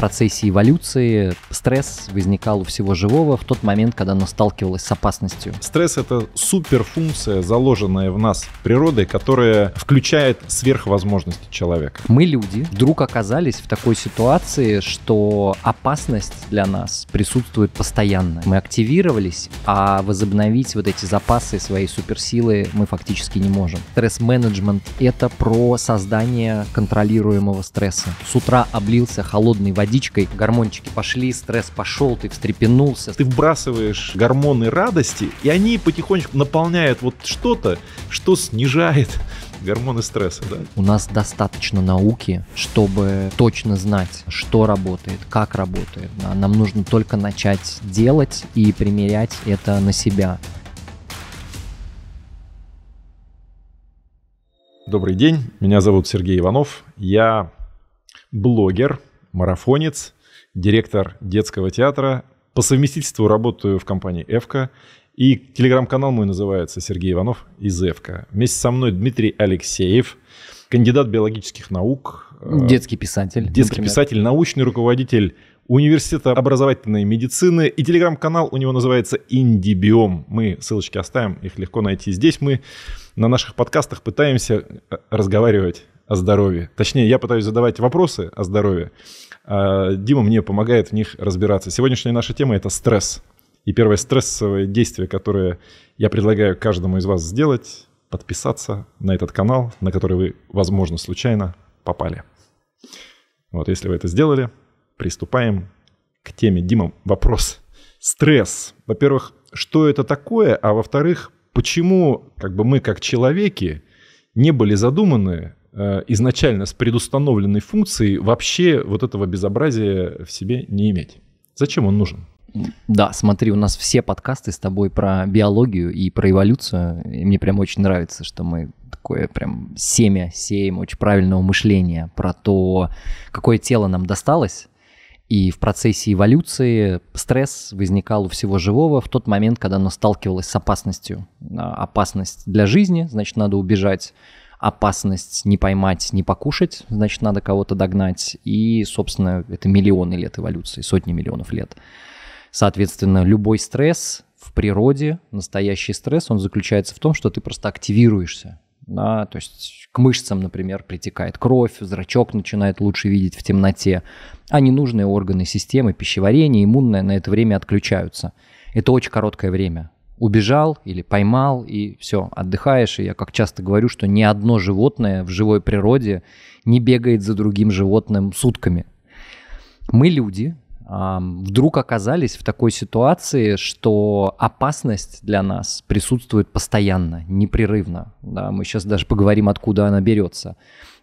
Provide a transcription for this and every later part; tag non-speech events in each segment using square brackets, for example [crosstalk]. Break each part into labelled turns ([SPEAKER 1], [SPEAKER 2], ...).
[SPEAKER 1] процессе эволюции стресс возникал у всего живого в тот момент, когда оно сталкивалось с
[SPEAKER 2] опасностью. Стресс — это суперфункция, заложенная в нас природой, которая включает сверхвозможности человека. Мы, люди, вдруг оказались в такой ситуации,
[SPEAKER 1] что опасность для нас присутствует постоянно. Мы активировались, а возобновить вот эти запасы своей суперсилы мы фактически не можем. Стресс-менеджмент — это про создание контролируемого стресса. С утра облился холодной водой,
[SPEAKER 2] водичкой, гормончики пошли, стресс пошел, ты встрепенулся. Ты вбрасываешь гормоны радости, и они потихонечку наполняют вот что-то, что снижает [laughs] гормоны стресса, да?
[SPEAKER 1] У нас достаточно науки, чтобы точно знать, что работает, как работает. А нам нужно только начать делать и примерять это на
[SPEAKER 2] себя. Добрый день, меня зовут Сергей Иванов, я блогер, марафонец, директор детского театра. По совместительству работаю в компании «Эвка». И телеграм-канал мой называется Сергей Иванов из «Эвка». Вместе со мной Дмитрий Алексеев, кандидат биологических наук. Э, детский писатель. Детский например. писатель, научный руководитель университета образовательной медицины. И телеграм-канал у него называется «Индибиом». Мы ссылочки оставим, их легко найти здесь. Мы на наших подкастах пытаемся э, разговаривать о здоровье. Точнее, я пытаюсь задавать вопросы о здоровье. А, Дима мне помогает в них разбираться. Сегодняшняя наша тема – это стресс. И первое стрессовое действие, которое я предлагаю каждому из вас сделать – подписаться на этот канал, на который вы, возможно, случайно попали. Вот, если вы это сделали, приступаем к теме. Дима, вопрос. Стресс. Во-первых, что это такое? А во-вторых, почему как бы мы как человеки не были задуманы Э, изначально с предустановленной функцией вообще вот этого безобразия в себе не иметь. Зачем он нужен? Да, смотри, у нас все подкасты с тобой
[SPEAKER 1] про биологию и про эволюцию. И мне прям очень нравится, что мы такое прям семя сеем очень правильного мышления про то, какое тело нам досталось. И в процессе эволюции стресс возникал у всего живого в тот момент, когда оно сталкивалось с опасностью. А опасность для жизни, значит, надо убежать опасность не поймать, не покушать, значит, надо кого-то догнать. И, собственно, это миллионы лет эволюции, сотни миллионов лет. Соответственно, любой стресс в природе, настоящий стресс, он заключается в том, что ты просто активируешься. Да, то есть к мышцам, например, притекает кровь, зрачок начинает лучше видеть в темноте, а ненужные органы системы пищеварения, иммунная на это время отключаются. Это очень короткое время убежал или поймал, и все, отдыхаешь. И я как часто говорю, что ни одно животное в живой природе не бегает за другим животным сутками. Мы люди вдруг оказались в такой ситуации, что опасность для нас присутствует постоянно, непрерывно. Да, мы сейчас даже поговорим, откуда она берется.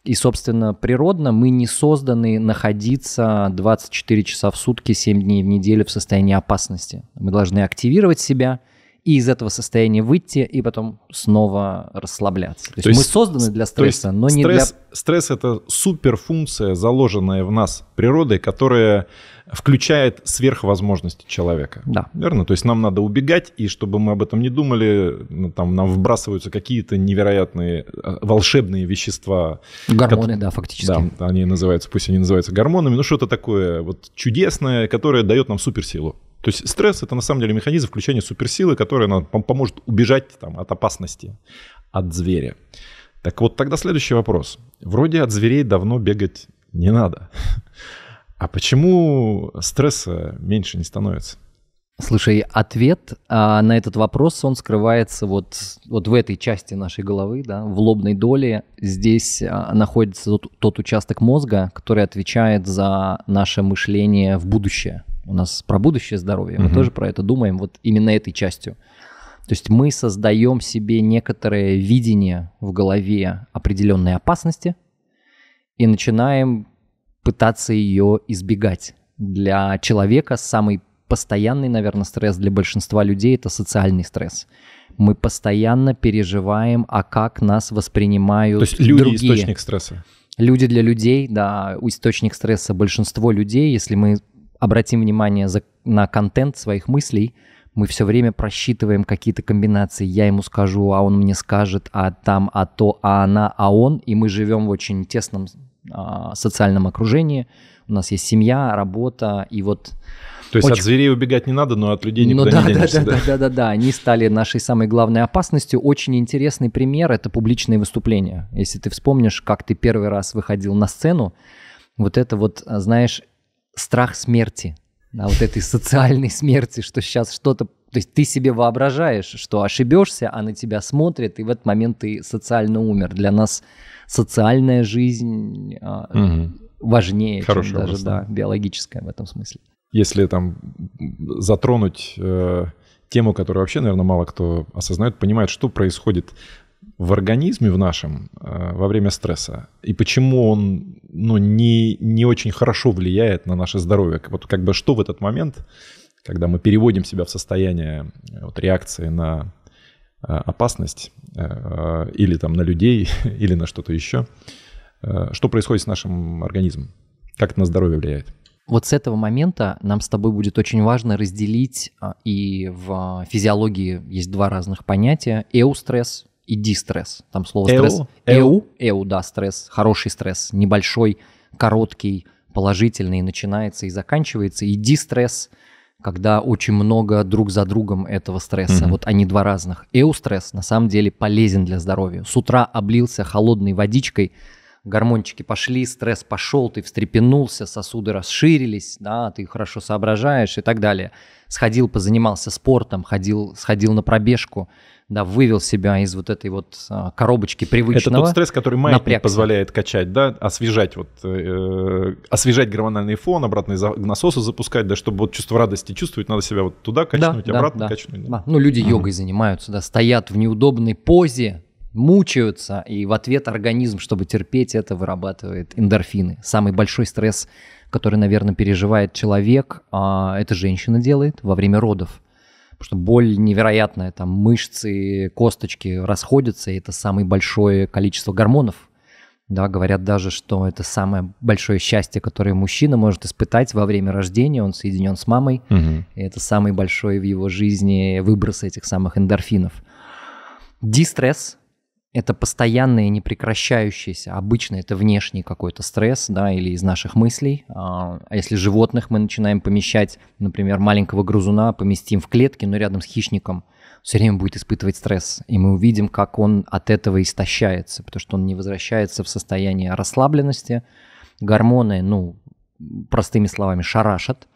[SPEAKER 1] И, собственно, природно мы не созданы находиться 24 часа в сутки, 7 дней в неделю в состоянии опасности. Мы должны активировать себя – и из этого состояния выйти, и потом снова расслабляться. То, то есть мы созданы для стресса, но не стресс, для...
[SPEAKER 2] Стресс — это суперфункция, заложенная в нас природой, которая включает сверхвозможности человека. Да. Верно? То есть нам надо убегать, и чтобы мы об этом не думали, ну, там нам вбрасываются какие-то невероятные э, волшебные вещества. Гормоны, как... да, фактически. Да, они называются, пусть они называются гормонами, но ну, что-то такое вот чудесное, которое дает нам суперсилу. То есть стресс это на самом деле механизм включения суперсилы, которая нам ну, поможет убежать там, от опасности, от зверя. Так вот, тогда следующий вопрос. Вроде от зверей давно бегать не надо. А почему стресса меньше не становится? Слушай, ответ а, на
[SPEAKER 1] этот вопрос, он скрывается вот, вот в этой части нашей головы, да, в лобной доле. Здесь а, находится тот, тот участок мозга, который отвечает за наше мышление в будущее у нас про будущее здоровье, мы тоже про это думаем вот именно этой частью. То есть мы создаем себе некоторое видение в голове определенной опасности и начинаем пытаться ее избегать. Для человека самый постоянный, наверное, стресс для большинства людей это социальный стресс. Мы постоянно переживаем, а как нас воспринимают То есть люди другие. источник стресса. Люди для людей, да, источник стресса большинство людей, если мы обратим внимание за, на контент своих мыслей, мы все время просчитываем какие-то комбинации. Я ему скажу, а он мне скажет, а там, а то, а она, а он. И мы живем в очень тесном а, социальном окружении. У нас есть семья,
[SPEAKER 2] работа, и вот... То есть очень... от зверей убегать не надо, но от людей никуда ну, да, не денешься. Да, да, да, да, да. Они
[SPEAKER 1] стали нашей самой главной опасностью. Очень интересный пример – это публичные выступления. Если ты вспомнишь, как ты первый раз выходил на сцену, вот это вот, знаешь, страх смерти, а вот этой социальной смерти, что сейчас что-то, то есть ты себе воображаешь, что ошибешься, а на тебя смотрит и в этот момент ты социально умер. Для нас социальная жизнь угу. важнее, Хороший чем даже да, биологическая в этом смысле.
[SPEAKER 2] Если там затронуть э, тему, которую вообще, наверное, мало кто осознает, понимает, что происходит в организме в нашем э, во время стресса, и почему он ну, не, не очень хорошо влияет на наше здоровье. Вот как бы что в этот момент, когда мы переводим себя в состояние э, вот, реакции на э, опасность или там на людей, [laughs] или на что-то еще, что происходит с нашим организмом? Как это на здоровье влияет? Вот
[SPEAKER 1] с этого момента нам с тобой будет очень важно разделить, а, и в физиологии есть два разных понятия – эустресс – и дистресс. Там слово стресс. Эу. Эу, да, стресс. Хороший стресс. Небольшой, короткий, положительный. Начинается и заканчивается. И дистресс, когда очень много друг за другом этого стресса. Угу. Вот они два разных. Эу-стресс на самом деле полезен для здоровья. С утра облился холодной водичкой – гормончики пошли, стресс пошел, ты встрепенулся, сосуды расширились, да, ты хорошо соображаешь и так далее. Сходил, позанимался спортом, ходил, сходил на пробежку, да, вывел себя из вот этой вот а, коробочки привычного. Это тот стресс, который маятник напрягся. позволяет
[SPEAKER 2] качать, да, освежать вот, э, э освежать гормональный фон, обратные насосы запускать, да, чтобы вот чувство радости чувствовать, надо себя вот туда качнуть, да, обратно да, да. качнуть. Да. Да. Ну, люди йогой
[SPEAKER 1] занимаются, да, стоят в неудобной позе, мучаются, и в ответ организм, чтобы терпеть это, вырабатывает эндорфины. Самый большой стресс, который, наверное, переживает человек, а, это женщина делает во время родов. Потому что боль невероятная, там мышцы, косточки расходятся, и это самое большое количество гормонов. Да, говорят даже, что это самое большое счастье, которое мужчина может испытать во время рождения. Он соединен с мамой. Угу. И это самый большой в его жизни выброс этих самых эндорфинов. Дистресс это постоянное, непрекращающееся, обычно это внешний какой-то стресс, да, или из наших мыслей. А, а если животных мы начинаем помещать, например, маленького грызуна, поместим в клетке, но рядом с хищником, все время будет испытывать стресс, и мы увидим, как он от этого истощается, потому что он не возвращается в состояние расслабленности, гормоны, ну, простыми словами, шарашат,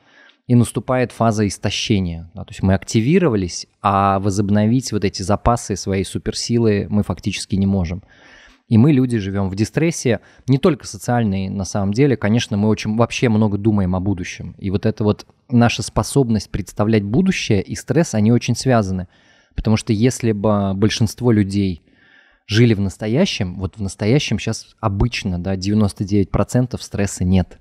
[SPEAKER 1] и наступает фаза истощения. Да, то есть мы активировались, а возобновить вот эти запасы своей суперсилы мы фактически не можем. И мы, люди, живем в дистрессе, не только социальной на самом деле. Конечно, мы очень вообще много думаем о будущем. И вот эта вот наша способность представлять будущее и стресс, они очень связаны. Потому что если бы большинство людей жили в настоящем, вот в настоящем сейчас обычно, да, 99% стресса нет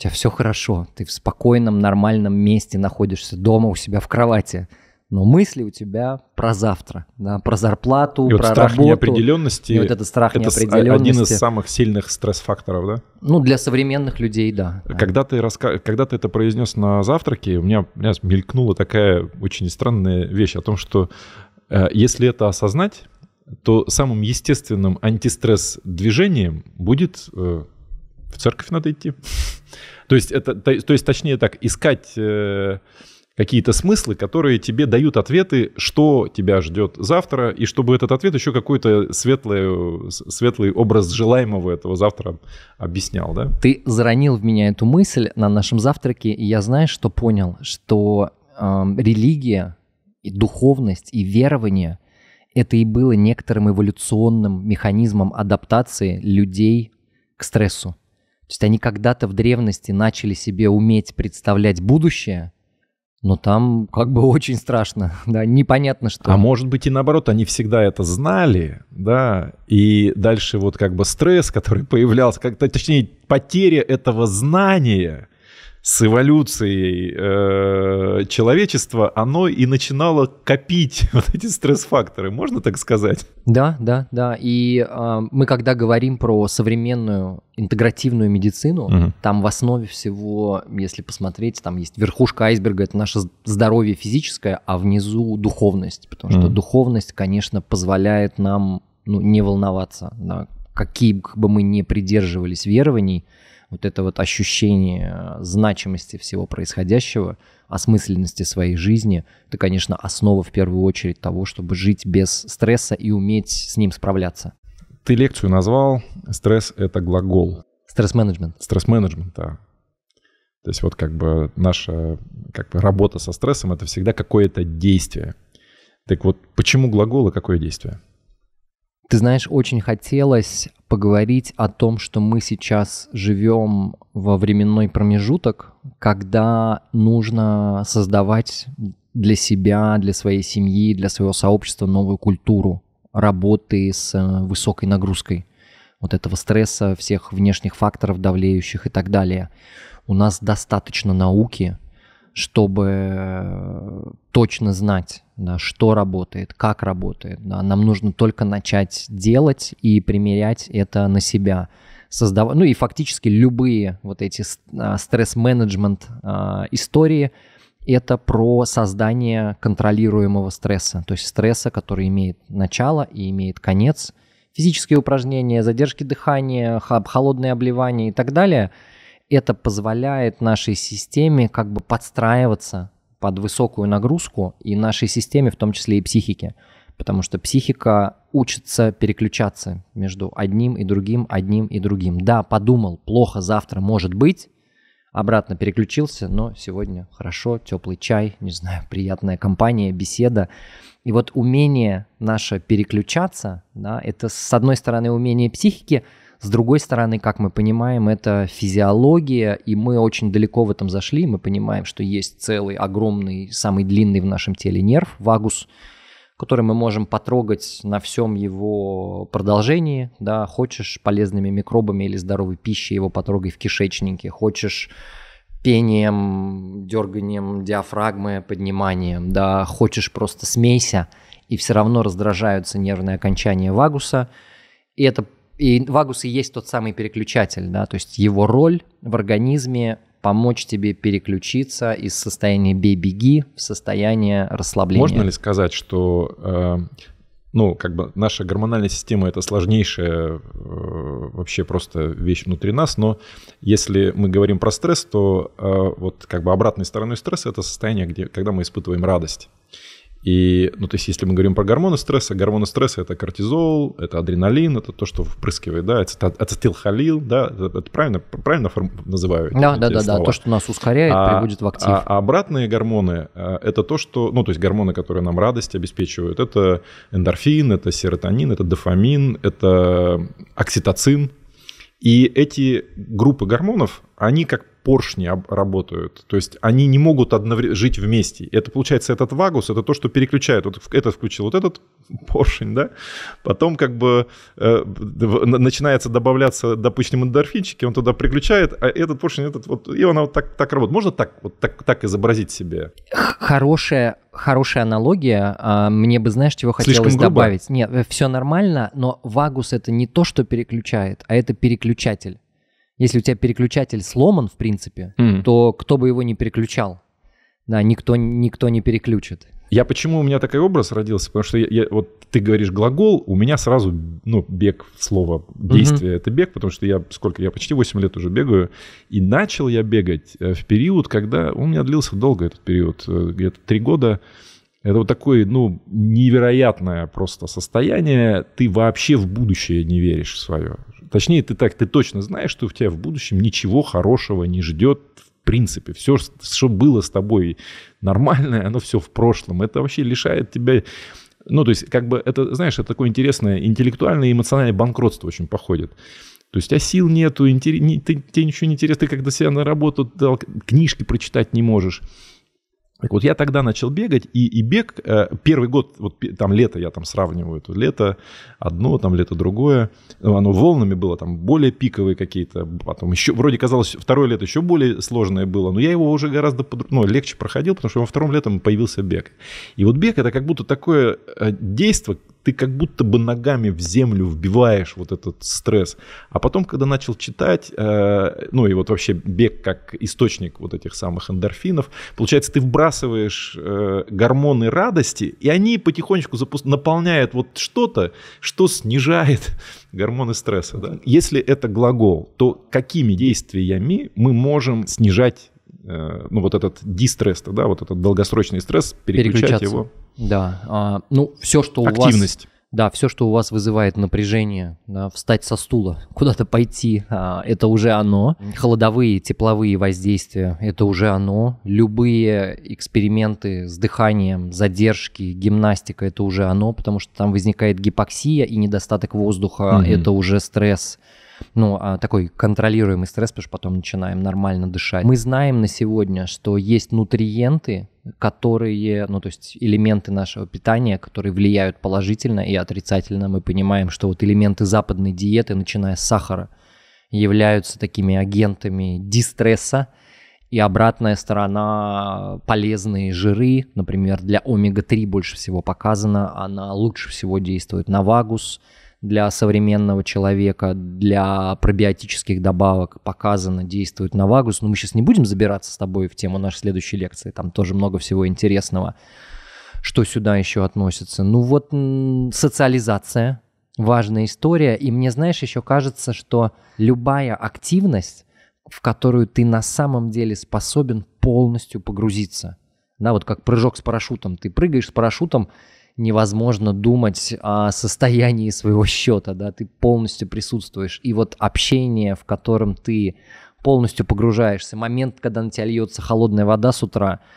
[SPEAKER 1] тебя все хорошо, ты в спокойном, нормальном месте находишься дома у себя в кровати, но мысли у тебя
[SPEAKER 2] про завтра, да, про зарплату, и про вот страх работу. неопределенности. И вот этот страх это а, неопределенности. один из самых сильных стресс-факторов, да? Ну, для современных людей, да. Когда, Ты, раска... Когда ты это произнес на завтраке, у меня, у меня мелькнула такая очень странная вещь о том, что э, если это осознать, то самым естественным антистресс-движением будет э, в церковь надо идти. то есть, это, то есть, точнее так, искать э, какие-то смыслы, которые тебе дают ответы, что тебя ждет завтра, и чтобы этот ответ еще какой-то светлый, светлый образ желаемого этого завтра объяснял, да? Ты заронил в меня эту мысль на нашем
[SPEAKER 1] завтраке, и я, знаю, что понял? Что э, религия, и духовность, и верование — это и было некоторым эволюционным механизмом адаптации людей к стрессу. То есть они когда-то в древности начали себе уметь представлять будущее, но там как бы [laughs] очень страшно, [laughs] да, непонятно
[SPEAKER 2] что. А может быть и наоборот, они всегда это знали, да, и дальше вот как бы стресс, который [laughs] появлялся, как -то, точнее потеря этого знания, с эволюцией э, человечества оно и начинало копить [laughs] вот эти стресс-факторы, можно так сказать?
[SPEAKER 1] Да, да, да. И э, мы когда говорим про современную интегративную медицину, угу. там в основе всего, если посмотреть, там есть верхушка айсберга, это наше здоровье физическое, а внизу духовность, потому что угу. духовность, конечно, позволяет нам ну, не волноваться, да, какие бы мы ни придерживались верований – вот это вот ощущение э, значимости всего происходящего, осмысленности своей жизни, это, конечно, основа в первую очередь того, чтобы жить без стресса и уметь с ним справляться. Ты лекцию назвал
[SPEAKER 2] «Стресс – это глагол».
[SPEAKER 1] Стресс-менеджмент.
[SPEAKER 2] Стресс-менеджмент, да. То есть вот как бы наша как бы работа со стрессом – это всегда какое-то действие. Так вот, почему глагол и какое действие? Ты знаешь, очень хотелось
[SPEAKER 1] поговорить о том, что мы сейчас живем во временной промежуток, когда нужно создавать для себя, для своей семьи, для своего сообщества новую культуру работы с э, высокой нагрузкой вот этого стресса, всех внешних факторов давлеющих и так далее. У нас достаточно науки, чтобы э, точно знать, да, что работает, как работает. Да. Нам нужно только начать делать и примерять это на себя. Создавать, ну и фактически любые вот эти а, стресс-менеджмент а, истории это про создание контролируемого стресса, то есть стресса, который имеет начало и имеет конец. Физические упражнения, задержки дыхания, холодное обливание и так далее – это позволяет нашей системе как бы подстраиваться под высокую нагрузку и нашей системе, в том числе и психике. Потому что психика учится переключаться между одним и другим, одним и другим. Да, подумал, плохо завтра может быть, обратно переключился, но сегодня хорошо, теплый чай, не знаю, приятная компания, беседа. И вот умение наше переключаться, да, это с одной стороны умение психики, с другой стороны, как мы понимаем, это физиология, и мы очень далеко в этом зашли. Мы понимаем, что есть целый огромный, самый длинный в нашем теле нерв, вагус, который мы можем потрогать на всем его продолжении. Да, хочешь полезными микробами или здоровой пищей его потрогай в кишечнике, хочешь пением, дерганием диафрагмы, подниманием, да, хочешь просто смейся, и все равно раздражаются нервные окончания вагуса. И это и вагус и есть тот самый переключатель, да, то есть его роль в организме помочь тебе переключиться из состояния бей-беги в состояние расслабления. Можно ли сказать,
[SPEAKER 2] что э, ну, как бы наша гормональная система это сложнейшая э, вообще просто вещь внутри нас, но если мы говорим про стресс, то э, вот как бы обратной стороной стресса это состояние, где, когда мы испытываем радость. И, ну, то есть, если мы говорим про гормоны стресса, гормоны стресса – это кортизол, это адреналин, это то, что впрыскивает, да, это ацетилхолил, да, это, правильно, правильно форм... называю Да, да, да, да, то, что нас
[SPEAKER 1] ускоряет, а, приводит в актив. А,
[SPEAKER 2] а обратные гормоны э, – это то, что, ну, то есть, гормоны, которые нам радость обеспечивают, это эндорфин, это серотонин, это дофамин, это окситоцин, и эти группы гормонов, они, как поршни работают. То есть они не могут одновременно жить вместе. Это получается этот вагус, это то, что переключает. Вот этот включил вот этот [laughs] поршень, да? Потом как бы э, начинается добавляться, допустим, эндорфинчики, он туда приключает, а этот поршень, этот вот, и она вот так, так работает. Можно так, вот так, так изобразить себе?
[SPEAKER 1] Хорошая хорошая аналогия.
[SPEAKER 2] А, мне бы,
[SPEAKER 1] знаешь, чего хотелось грубо. добавить? Нет, э, все нормально, но вагус это не то, что переключает, а это переключатель. Если у тебя переключатель сломан, в принципе, mm. то кто бы его ни переключал, да, никто, никто не переключит.
[SPEAKER 2] Я почему у меня такой образ родился? Потому что я, я, вот ты говоришь глагол, у меня сразу ну, бег слово действие mm-hmm. это бег, потому что я сколько, я почти 8 лет уже бегаю, и начал я бегать э, в период, когда у меня длился долго этот период, э, где-то 3 года. Это вот такое, ну, невероятное просто состояние. Ты вообще в будущее не веришь в свое точнее, ты так, ты точно знаешь, что у тебя в будущем ничего хорошего не ждет в принципе. Все, что было с тобой нормальное, оно все в прошлом. Это вообще лишает тебя ну, то есть, как бы, это, знаешь, это такое интересное интеллектуальное и эмоциональное банкротство очень походит. То есть, а сил нету, интерес, не, ты, тебе ничего не интересно, ты когда себя на работу дал, книжки прочитать не можешь. Так вот, я тогда начал бегать, и, и бег, э, первый год, вот там лето, я там сравниваю, это лето одно, там лето другое, ну, оно волнами было, там более пиковые какие-то, потом еще, вроде казалось, второе лето еще более сложное было, но я его уже гораздо под, ну, легче проходил, потому что во втором летом появился бег. И вот бег это как будто такое э, действие, ты как будто бы ногами в землю вбиваешь вот этот стресс. А потом, когда начал читать, э, ну и вот вообще бег как источник вот этих самых эндорфинов, получается, ты вбрасываешь э, гормоны радости, и они потихонечку запу- наполняют вот что-то, что снижает [laughs] гормоны стресса. Да? Если это глагол, то какими действиями мы можем снижать э, ну, вот этот дистресс, да, вот этот долгосрочный стресс, переключать его да, а,
[SPEAKER 1] ну все, что Активность. у вас... Да, все, что у вас вызывает напряжение, да, встать со стула, [laughs] куда-то пойти, а, это уже оно. Холодовые, тепловые воздействия, это уже оно. Любые эксперименты с дыханием, задержки, гимнастика, это уже оно, потому что там возникает гипоксия и недостаток воздуха, mm-hmm. это уже стресс ну, а такой контролируемый стресс, потому что потом начинаем нормально дышать. Мы знаем на сегодня, что есть нутриенты, которые, ну, то есть элементы нашего питания, которые влияют положительно и отрицательно. Мы понимаем, что вот элементы западной диеты, начиная с сахара, являются такими агентами дистресса, и обратная сторона полезные жиры, например, для омега-3 больше всего показано, она лучше всего действует на вагус для современного человека, для пробиотических добавок показано, действует на вагус. Но мы сейчас не будем забираться с тобой в тему нашей следующей лекции, там тоже много всего интересного, что сюда еще относится. Ну вот социализация, важная история, и мне, знаешь, еще кажется, что любая активность, в которую ты на самом деле способен полностью погрузиться. Да, вот как прыжок с парашютом. Ты прыгаешь с парашютом, невозможно думать о состоянии своего счета, да, ты полностью присутствуешь. И вот общение, в котором ты полностью погружаешься, момент, когда на тебя льется холодная вода с утра –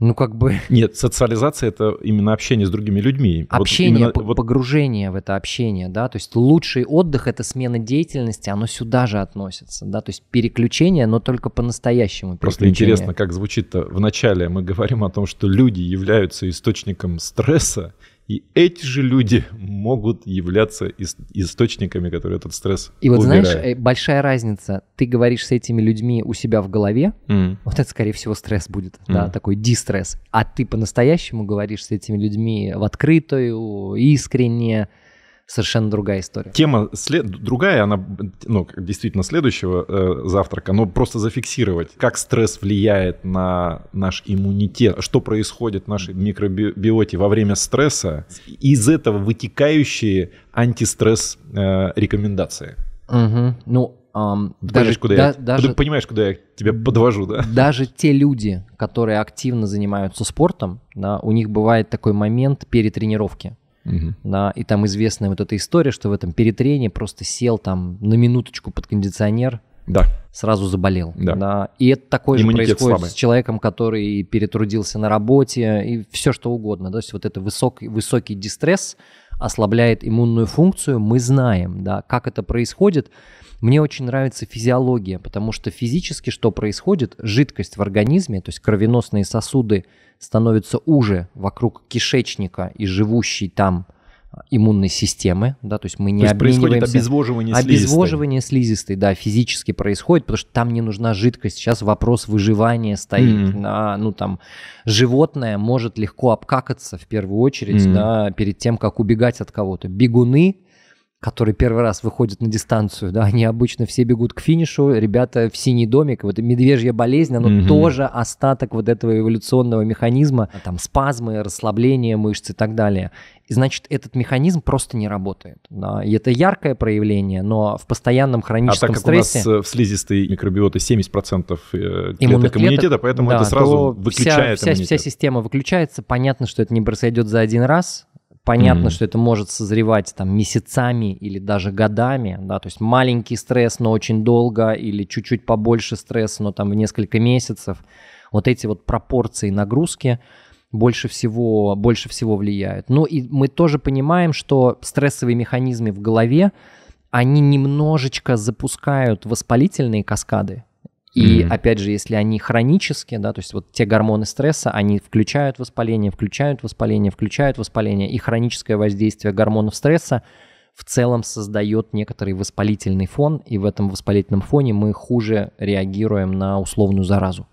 [SPEAKER 1] ну, как бы... [laughs] Нет, социализация — это именно общение с другими
[SPEAKER 2] людьми. Общение, вот
[SPEAKER 1] именно, погружение вот... в это общение, да, то есть лучший отдых — это смена деятельности, оно сюда же относится, да, то есть переключение, но только по-настоящему Просто интересно,
[SPEAKER 2] как звучит-то. Вначале мы говорим о том, что люди являются источником стресса, и эти же люди могут являться источниками, которые этот стресс И вот убирают. знаешь,
[SPEAKER 1] э, большая разница. Ты говоришь с этими людьми у себя в голове, mm. вот это, скорее всего, стресс будет, mm. да, такой дистресс. А ты по-настоящему говоришь с этими людьми в открытую, искренне, совершенно другая история.
[SPEAKER 2] Тема след... другая, она ну, действительно следующего э, завтрака, но просто зафиксировать, как стресс влияет на наш иммунитет, что происходит в нашей микробиоте во время стресса, из этого вытекающие антистресс э, рекомендации.
[SPEAKER 1] Угу. Ну,
[SPEAKER 2] Um, даже, понимаешь, куда да, я, даже, ты понимаешь, куда я тебя подвожу, да? Даже
[SPEAKER 1] те люди, которые активно занимаются спортом, да, у них бывает такой момент перетренировки. Угу. Да, и там известная вот эта история, что в этом перетрении просто сел там на минуточку под кондиционер, да. сразу заболел. Да. да. И это такое Иммунитет же происходит слабый. с человеком, который перетрудился на работе и все что угодно. То есть вот это высокий, высокий дистресс ослабляет иммунную функцию, мы знаем, да, как это происходит. Мне очень нравится физиология, потому что физически что происходит? Жидкость в организме, то есть кровеносные сосуды становятся уже вокруг кишечника и живущей там а, иммунной системы, да, то есть мы не то есть обмениваемся. происходит обезвоживание слизистой. Обезвоживание слизистой, да, физически происходит, потому что там не нужна жидкость. Сейчас вопрос выживания стоит. Mm-hmm. На, ну там животное может легко обкакаться в первую очередь, mm-hmm. да, перед тем, как убегать от кого-то. Бегуны который первый раз выходит на дистанцию, да, они обычно все бегут к финишу, ребята в синий домик, вот медвежья болезнь, она угу. тоже остаток вот этого эволюционного механизма, а там спазмы, расслабление мышц и так далее. И значит, этот механизм просто не работает. Да. И это яркое проявление, но в постоянном хроническом стрессе. а так как стрессе... у
[SPEAKER 2] нас э, в слизистой микробиоты 70% клеток иммунитета, иммунитета поэтому да, это сразу выключает вся, вся, вся
[SPEAKER 1] система выключается, понятно, что это не произойдет за один раз, Понятно, mm-hmm. что это может созревать там месяцами или даже годами, да, то есть маленький стресс, но очень долго, или чуть-чуть побольше стресса, но там в несколько месяцев. Вот эти вот пропорции нагрузки больше всего, больше всего влияют. Ну и мы тоже понимаем, что стрессовые механизмы в голове, они немножечко запускают воспалительные каскады, и mm-hmm. опять же, если они хронические, да, то есть вот те гормоны стресса, они включают воспаление, включают воспаление, включают воспаление, и хроническое воздействие гормонов стресса в целом создает некоторый воспалительный фон, и в этом воспалительном фоне мы хуже реагируем на условную заразу.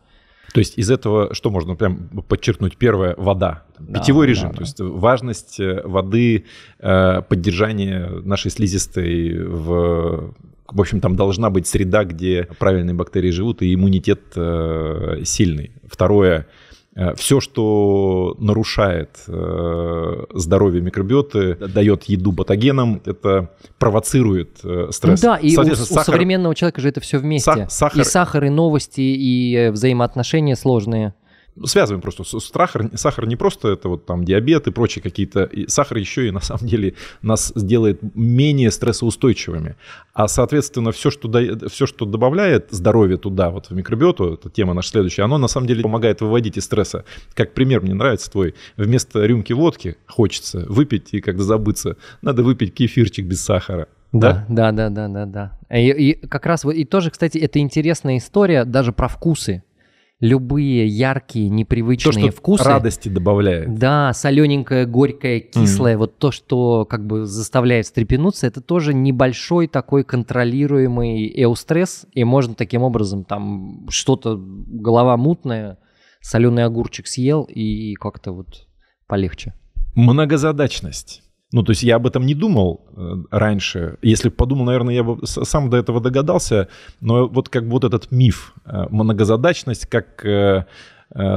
[SPEAKER 2] То есть из этого что можно прям подчеркнуть? Первое – вода. Да, Питьевой режим, да, то есть да. важность э, воды, э, поддержание нашей слизистой в в общем, там должна быть среда, где правильные бактерии живут и иммунитет э, сильный. Второе, Э, все, что нарушает э, здоровье микробиоты, дает еду патогенам, это провоцирует э, стресс. Ну да, и у, сахар... у современного
[SPEAKER 1] человека же это все вместе. Са- сахар... И сахар, и новости, и взаимоотношения
[SPEAKER 2] сложные связываем просто. с Сахар, сахар не просто это вот там диабет и прочие какие-то... Сахар еще и на самом деле нас делает менее стрессоустойчивыми. А, соответственно, все, что, до, все, что добавляет здоровье туда, вот в микробиоту, это тема наша следующая, оно на самом деле помогает выводить из стресса. Как пример мне нравится твой. Вместо рюмки водки хочется выпить и как забыться. Надо выпить кефирчик без сахара. Да,
[SPEAKER 1] да, да, да, да, да. И, и как раз, вот и тоже, кстати, это интересная история даже про вкусы любые яркие, непривычные то, что вкусы. радости
[SPEAKER 2] добавляет.
[SPEAKER 1] Да, солененькое, горькое, кислое, mm. вот то, что как бы заставляет встрепенуться, это тоже небольшой такой контролируемый эустресс, и можно таким образом там что-то, голова мутная,
[SPEAKER 2] соленый огурчик съел и как-то вот полегче. Многозадачность. Ну, то есть я об этом не думал э, раньше. Если бы подумал, наверное, я бы сам до этого догадался. Но вот как вот этот миф, э, многозадачность, как э,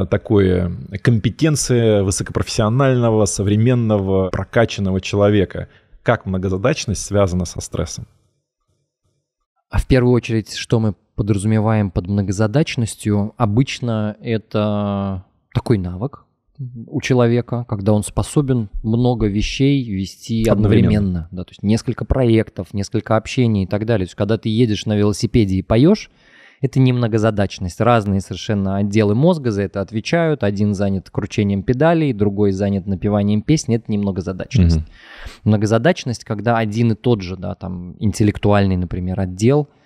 [SPEAKER 2] такое компетенция высокопрофессионального, современного, прокачанного человека. Как многозадачность связана со стрессом?
[SPEAKER 1] А в первую очередь, что мы подразумеваем под многозадачностью, обычно это такой навык, у человека, когда он способен много вещей вести одновременно. одновременно да, то есть несколько проектов, несколько общений и так далее. То есть когда ты едешь на велосипеде и поешь, это не многозадачность. Разные совершенно отделы мозга за это отвечают. Один занят кручением педалей, другой занят напеванием песни. Это не многозадачность. Угу. Многозадачность, когда один и тот же, да, там интеллектуальный, например, отдел –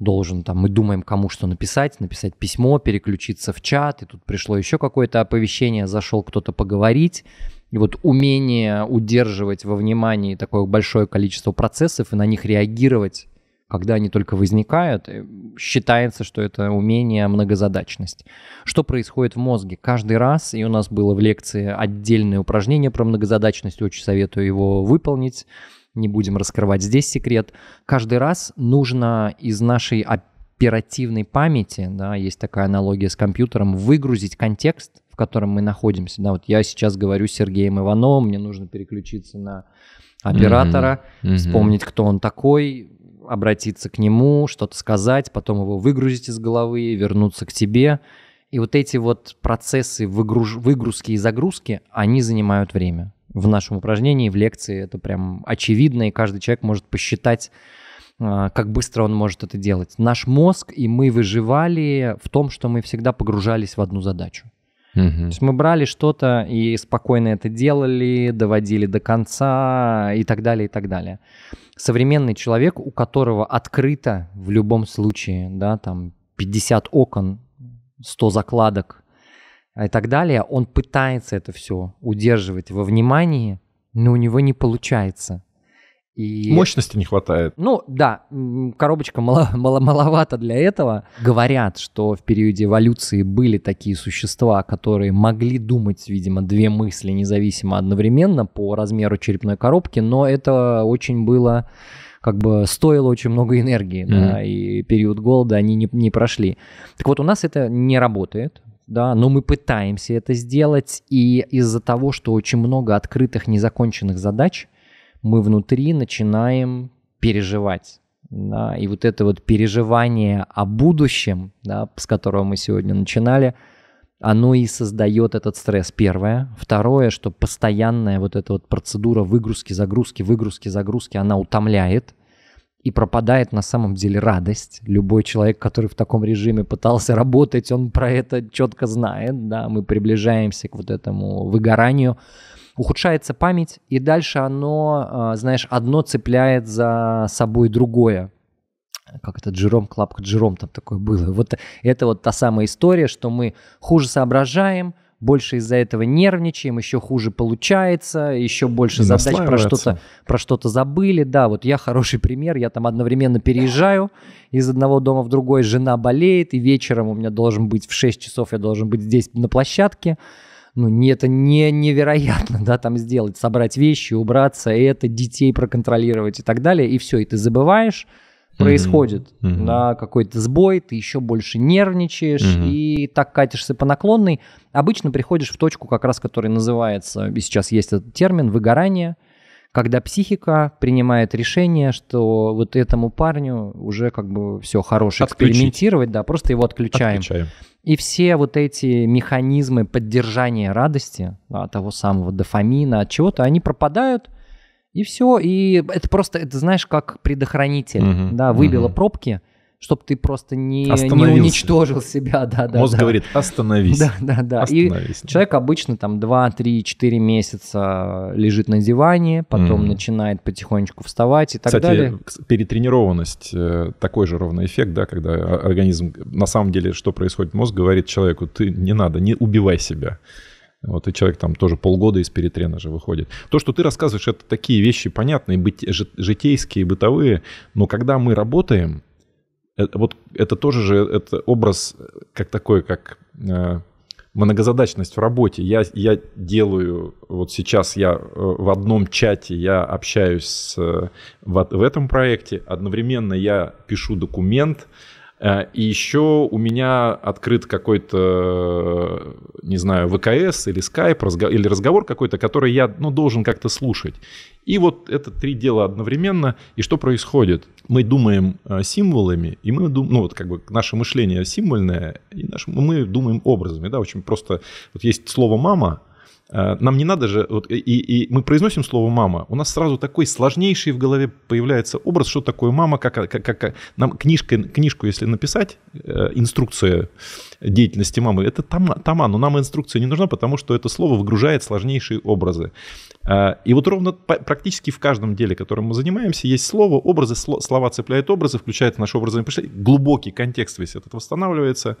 [SPEAKER 1] должен там, мы думаем, кому что написать, написать письмо, переключиться в чат, и тут пришло еще какое-то оповещение, зашел кто-то поговорить. И вот умение удерживать во внимании такое большое количество процессов и на них реагировать, когда они только возникают, э, считается, что это умение многозадачность. Что происходит в мозге? Каждый раз, и у нас было в лекции отдельное упражнение про многозадачность, очень советую его выполнить, не будем раскрывать здесь секрет. Каждый раз нужно из нашей оперативной памяти, да, есть такая аналогия с компьютером, выгрузить контекст, в котором мы находимся. Да, вот я сейчас говорю с Сергеем Ивановым, мне нужно переключиться на оператора, mm-hmm. вспомнить, кто он такой, обратиться к нему, что-то сказать, потом его выгрузить из головы, вернуться к тебе. И вот эти вот процессы выгруж... выгрузки и загрузки, они занимают время в нашем упражнении, в лекции. Это прям очевидно, и каждый человек может посчитать, а, как быстро он может это делать. Наш мозг и мы выживали в том, что мы всегда погружались в одну задачу. Угу. То есть мы брали что-то и спокойно это делали, доводили до конца и так далее, и так далее. Современный человек, у которого открыто в любом случае, да, там 50 окон, 100 закладок, и так далее, он пытается это все удерживать во внимании, но у него не получается. И... Мощности не хватает. Ну да, коробочка мало, [laughs] мало, маловато для этого. Говорят, что в периоде эволюции были такие существа, которые могли думать, видимо, две мысли независимо одновременно по размеру черепной коробки, но это очень было как бы стоило очень много энергии, mm-hmm. да, и период голода они не, не прошли. Так вот, у нас это не работает, да, но мы пытаемся это сделать, и из-за того, что очень много открытых незаконченных задач, мы внутри начинаем переживать. Да, и вот это вот переживание о будущем, да, с которого мы сегодня начинали, оно и создает этот стресс, первое. Второе, что постоянная вот эта вот процедура выгрузки, загрузки, выгрузки, загрузки, она утомляет, и пропадает на самом деле радость. Любой человек, который в таком режиме пытался работать, он про это четко знает, да, мы приближаемся к вот этому выгоранию. Ухудшается память, и дальше оно, а, знаешь, одно цепляет за собой другое. Как это Джером Клапка Джером там такое было. Вот это вот та самая история, что мы хуже соображаем, больше из-за этого нервничаем, еще хуже получается, еще больше задач про что-то про что-то забыли. Да, вот я хороший пример, я там одновременно переезжаю из одного дома в другой, жена болеет, и вечером у меня должен быть в 6 часов, я должен быть здесь на площадке. Ну, не, это не невероятно, да, там сделать, собрать вещи, убраться, это, детей проконтролировать и так далее, и все, и ты забываешь, происходит mm-hmm. Mm-hmm. на какой-то сбой, ты еще больше нервничаешь mm-hmm. и так катишься по наклонной. Обычно приходишь в точку, как раз которая называется, и сейчас есть этот термин, выгорание, когда психика принимает решение, что вот этому парню уже как бы все, хорошее экспериментировать, да, просто его отключаем. отключаем. И все вот эти механизмы поддержания радости, да, того самого дофамина, от чего-то, они пропадают – и все, и это просто, это знаешь, как предохранитель, угу, да, выбило угу. пробки, чтобы ты просто не, не уничтожил себя, [laughs] да, да. Мозг да. говорит, остановись. [laughs] Да, да, да. Остановись, и человек обычно там 2, 3, 4 месяца лежит на диване, потом mm. начинает потихонечку вставать и так Кстати, далее.
[SPEAKER 2] перетренированность, э, такой же ровный эффект, да, когда организм, на самом деле, что происходит, мозг говорит человеку, ты не надо, не убивай себя. Вот, и человек там тоже полгода из перетрена же выходит. То, что ты рассказываешь, это такие вещи понятные, быт, житейские, бытовые, но когда мы работаем, э, вот это тоже же это образ э, как такой, как э, многозадачность в работе. Я, я делаю, вот сейчас я в одном чате, я общаюсь с, в, в этом проекте, одновременно я пишу документ, Э, и еще у меня открыт какой-то, не знаю, ВКС или Skype или разговор какой-то, который я ну, должен как-то слушать. И вот это три дела одновременно. И что происходит? Мы думаем э, символами, и мы думаем, ну вот как бы наше мышление символьное, и наше, мы думаем образами, да, очень просто. Вот есть слово «мама», Э, нам не надо же, вот, и, и мы произносим слово «мама», у нас сразу такой сложнейший в голове появляется образ, что такое мама, как, как, как нам книжка, книжку, если написать, э, инструкция деятельности мамы, это тама, тама, но нам инструкция не нужна, потому что это слово выгружает сложнейшие образы. Э, и вот ровно практически в каждом деле, которым мы занимаемся, есть слово, образы, слова цепляют образы, включают в наш образование, глубокий контекст весь этот восстанавливается.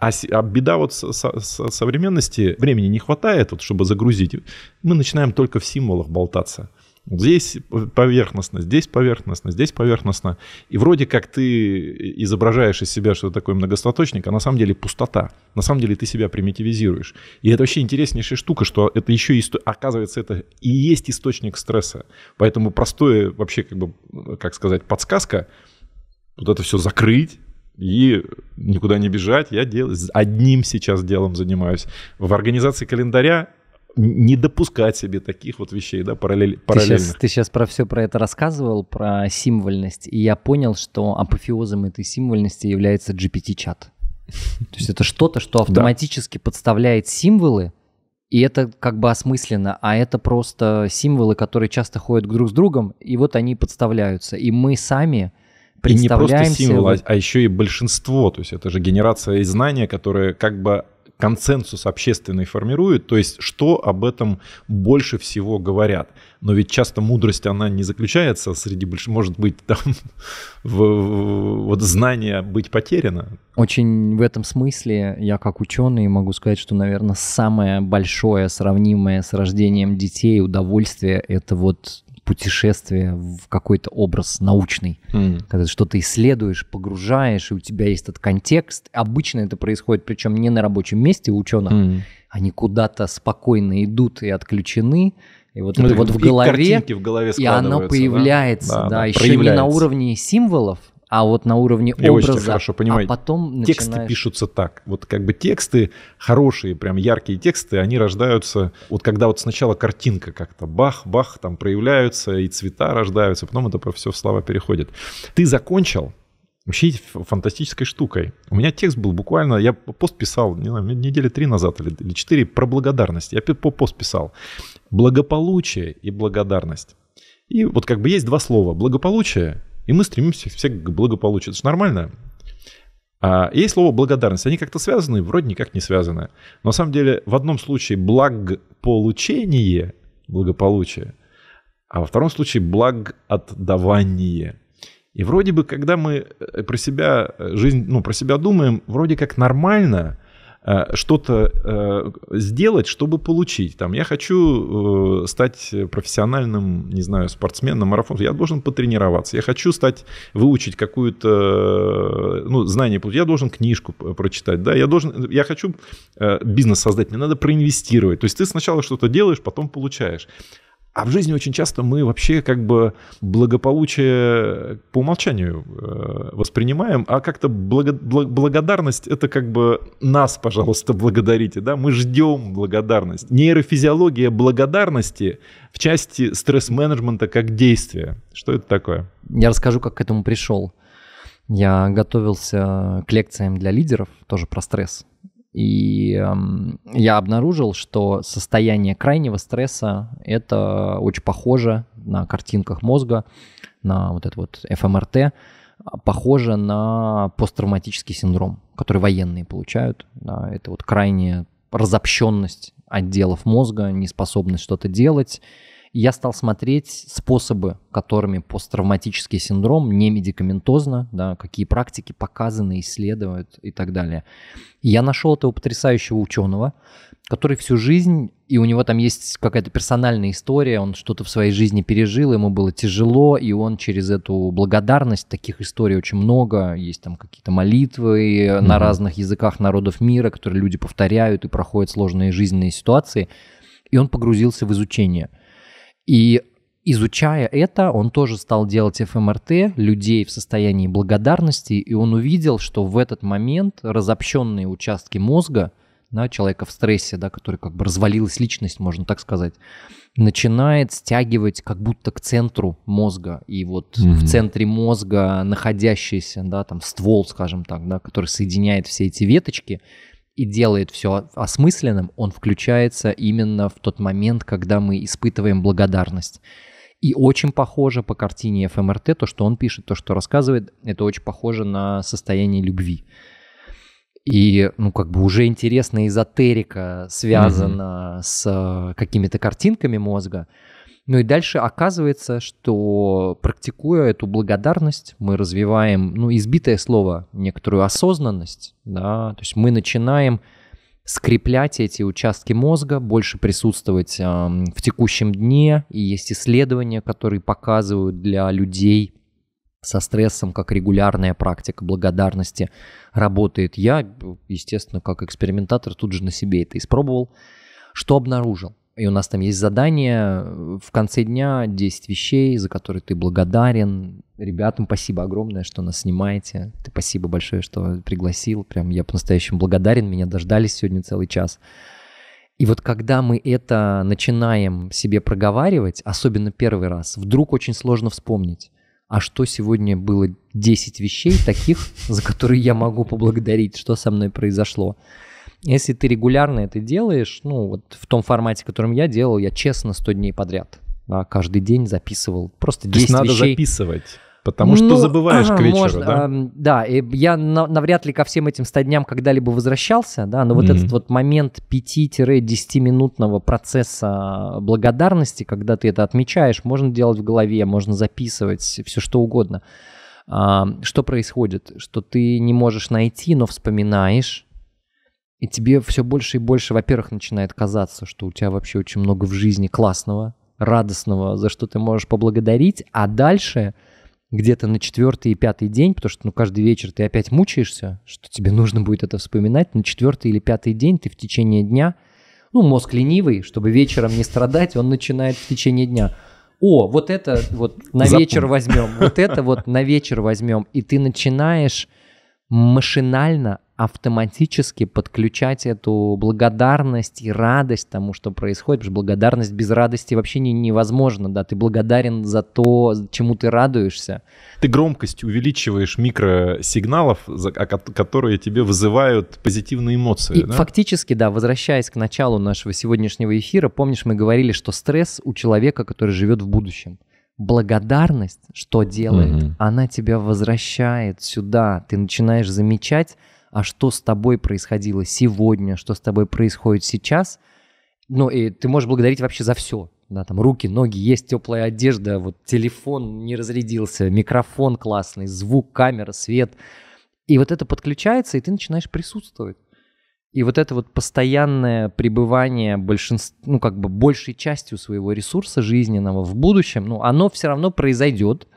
[SPEAKER 2] А, а беда вот со, со, со современности, времени не хватает, вот, чтобы загрузить. Мы начинаем только в символах болтаться. Здесь поверхностно, здесь поверхностно, здесь поверхностно. И вроде как ты изображаешь из себя, что ты такой многостаточник, а на самом деле пустота. На самом деле ты себя примитивизируешь. И это вообще интереснейшая штука, что это еще и, оказывается, это и есть источник стресса. Поэтому простое вообще, как бы, как сказать, подсказка, вот это все закрыть, и никуда не бежать. Я дел... одним сейчас делом занимаюсь. В организации календаря не допускать себе таких вот вещей, да, параллель, параллельных. Ты сейчас,
[SPEAKER 1] ты сейчас про все про это рассказывал, про символьность, и я понял, что апофеозом этой символьности является GPT-чат. То есть это что-то, что автоматически да. подставляет символы, и это как бы осмысленно, а это просто символы, которые часто ходят друг с другом, и вот они подставляются. И мы сами, и не просто символ, а,
[SPEAKER 2] а еще и большинство. То есть это же генерация и знания, которые как бы консенсус общественный формирует, то есть что об этом больше всего говорят. Но ведь часто мудрость, она не заключается среди большинства, может быть, [laughs] там, в, вот знание быть потеряно.
[SPEAKER 1] Очень в этом смысле я как ученый могу сказать, что, наверное, самое большое сравнимое с рождением детей удовольствие — это вот путешествие в какой-то образ научный, mm. когда что-то исследуешь, погружаешь, и у тебя есть этот контекст. Обычно это происходит, причем не на рабочем месте у ученых, mm. они куда-то спокойно идут и отключены, и вот ну, это вот в голове, в голове и оно появляется, да, да, да еще не на уровне символов,
[SPEAKER 2] а вот на уровне Я образа. Очень хорошо а понимаю. А потом тексты начинаешь... пишутся так. Вот как бы тексты хорошие, прям яркие тексты, они рождаются вот когда вот сначала картинка как-то бах, бах, там проявляются и цвета рождаются, потом это все в слова переходит. Ты закончил, вообще фантастической штукой. У меня текст был буквально, я пост писал, не знаю, недели три назад или, или четыре, про благодарность. Я по пост писал. Благополучие и благодарность. И вот как бы есть два слова. Благополучие и мы стремимся все к благополучию. Это же нормально. А, есть слово благодарность. Они как-то связаны, вроде никак не связаны. Но на самом деле в одном случае благополучение, благополучие, а во втором случае благоотдавание. И вроде бы, когда мы э, про себя, э, жизнь, ну, про себя думаем, вроде как нормально, Э, что-то э, сделать, чтобы получить. Там, я хочу э, стать профессиональным, не знаю, спортсменом, марафонцем. Я должен потренироваться. Я хочу стать, выучить какую-то, ну, знание. Я должен книжку прочитать, да. Я должен, я хочу бизнес создать. Мне надо проинвестировать. То есть ты сначала что-то делаешь, потом получаешь. А в жизни очень часто мы вообще как бы благополучие по умолчанию э, воспринимаем, а как-то благо, благо, благодарность это как бы нас, пожалуйста, благодарите, да? Мы ждем благодарность. Нейрофизиология благодарности в части стресс-менеджмента как действия. Что это такое?
[SPEAKER 1] Я расскажу, как к этому пришел. Я готовился к лекциям для лидеров, тоже про стресс. И эм, я обнаружил, что состояние крайнего стресса это очень похоже на картинках мозга, на вот это вот ФМРТ, а похоже на посттравматический синдром, который военные получают. Да, это вот крайняя разобщенность отделов мозга, неспособность что-то делать, я стал смотреть способы, которыми посттравматический синдром не медикаментозно, да, какие практики показаны, исследуют и так далее. я нашел этого потрясающего ученого, который всю жизнь, и у него там есть какая-то персональная история, он что-то в своей жизни пережил, ему было тяжело, и он через эту благодарность, таких историй очень много, есть там какие-то молитвы mm-hmm. на разных языках народов мира, которые люди повторяют и проходят сложные жизненные ситуации, и он погрузился в изучение – и изучая это, он тоже стал делать фМРТ людей в состоянии благодарности, и он увидел, что в этот момент разобщенные участки мозга да, человека в стрессе, да, который как бы развалилась личность, можно так сказать, начинает стягивать как будто к центру мозга. И вот mm-hmm. в центре мозга находящийся, да, там ствол, скажем так, да, который соединяет все эти веточки – и делает все осмысленным, он включается именно в тот момент, когда мы испытываем благодарность. И очень похоже по картине ФМРТ, то, что он пишет, то, что рассказывает, это очень похоже на состояние любви. И, ну, как бы уже интересная эзотерика связана mm-hmm. с э, какими-то картинками мозга. Ну и дальше оказывается, что практикуя эту благодарность, мы развиваем, ну, избитое слово, некоторую осознанность, да, то есть мы начинаем скреплять эти участки мозга, больше присутствовать э, в текущем дне. И есть исследования, которые показывают для людей со стрессом, как регулярная практика благодарности работает. Я, естественно, как экспериментатор тут же на себе это испробовал. Что обнаружил? И у нас там есть задание в конце дня 10 вещей, за которые ты благодарен. Ребятам спасибо огромное, что нас снимаете. Ты спасибо большое, что пригласил. Прям я по-настоящему благодарен. Меня дождались сегодня целый час. И вот когда мы это начинаем себе проговаривать, особенно первый раз, вдруг очень сложно вспомнить, а что сегодня было 10 вещей таких, за которые я могу поблагодарить, что со мной произошло. Если ты регулярно это делаешь, ну, вот в том формате, которым я делал, я честно 100 дней подряд да, каждый день записывал. Просто 10 То есть вещей. надо записывать. Потому что ну, забываешь к вечеру, можно, да? Э, да, и я на, навряд ли ко всем этим 100 дням когда-либо возвращался, да, но вот mm-hmm. этот вот момент 5-10-минутного процесса благодарности, когда ты это отмечаешь, можно делать в голове, можно записывать, все что угодно. А, что происходит? Что ты не можешь найти, но вспоминаешь, и тебе все больше и больше, во-первых, начинает казаться, что у тебя вообще очень много в жизни классного, радостного, за что ты можешь поблагодарить, а дальше где-то на четвертый и пятый день, потому что ну, каждый вечер ты опять мучаешься, что тебе нужно будет это вспоминать, на четвертый или пятый день ты в течение дня, ну, мозг ленивый, чтобы вечером не страдать, он начинает в течение дня. О, вот это вот на Запомни. вечер возьмем, вот это вот на вечер возьмем. И ты начинаешь машинально автоматически подключать эту благодарность и радость тому, что происходит, потому что благодарность без радости вообще не, невозможно,
[SPEAKER 2] да, ты благодарен за то, чему ты радуешься. Ты громкость увеличиваешь микросигналов, за, которые тебе вызывают позитивные эмоции, и да? Фактически,
[SPEAKER 1] да, возвращаясь к началу нашего сегодняшнего эфира, помнишь, мы говорили, что стресс у человека, который живет в будущем благодарность, что делает, угу. она тебя возвращает сюда, ты начинаешь замечать а что с тобой происходило сегодня, что с тобой происходит сейчас. Ну, и ты можешь благодарить вообще за все. Да, там руки, ноги, есть теплая одежда, вот телефон не разрядился, микрофон классный, звук, камера, свет. И вот это подключается, и ты начинаешь присутствовать. И вот это вот постоянное пребывание большинств, ну, как бы большей частью своего ресурса жизненного в будущем, ну, оно все равно произойдет –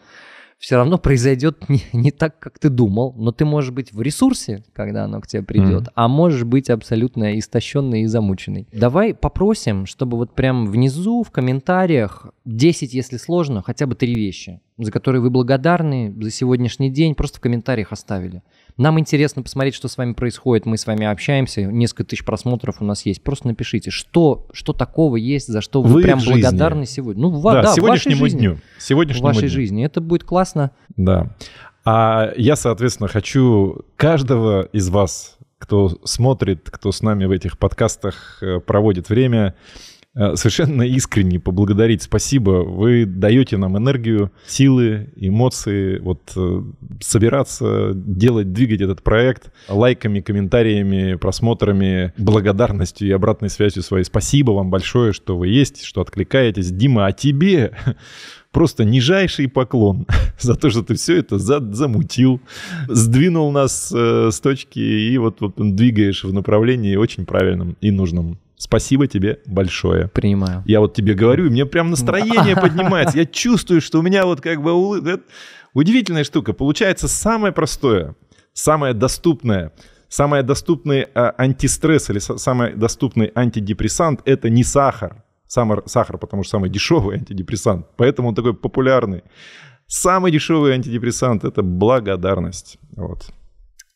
[SPEAKER 1] все равно произойдет [laughs] не, не так, как ты думал, но ты можешь быть в ресурсе, когда оно к тебе придет, mm-hmm. а можешь быть абсолютно истощенный и замученный. Давай попросим, чтобы вот прям внизу в комментариях 10, если сложно, хотя бы три вещи, за которые вы благодарны за сегодняшний день, просто в комментариях оставили. Нам интересно посмотреть, что с вами происходит, мы с вами общаемся, несколько тысяч просмотров у нас есть. Просто напишите, что, что такого есть, за что вы, вы прям жизни. благодарны сегодня. Ну, в, да, да, сегодняшнему в вашей дню. Жизни, сегодняшнему в вашей дню.
[SPEAKER 2] жизни. Это будет классно. Да. А я, соответственно, хочу каждого из вас, кто смотрит, кто с нами в этих подкастах э, проводит время, Э, совершенно искренне поблагодарить. Спасибо. Вы даете нам энергию, силы, эмоции. Вот э, собираться, делать, двигать этот проект лайками, комментариями, просмотрами, благодарностью и обратной связью своей. Спасибо вам большое, что вы есть, что откликаетесь. Дима, а тебе [laughs] просто нижайший поклон [laughs] за то, что ты все это замутил, сдвинул нас э, с точки и вот, вот двигаешь в направлении очень правильном и нужном. Спасибо тебе большое. Принимаю. Я вот тебе говорю, и мне прям настроение [laughs] поднимается. Я чувствую, что у меня вот как бы улыбка. Удивительная штука. Получается самое простое, самое доступное, самое доступный а, антистресс или самый доступный антидепрессант – это не сахар. Самар, сахар, потому что самый дешевый антидепрессант. Поэтому он такой популярный. Самый дешевый антидепрессант – это благодарность. Вот.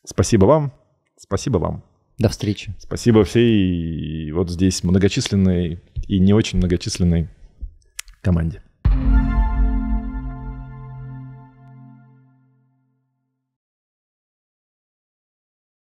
[SPEAKER 2] Спасибо вам. Спасибо вам. До встречи. Спасибо всей вот здесь многочисленной и не очень многочисленной команде.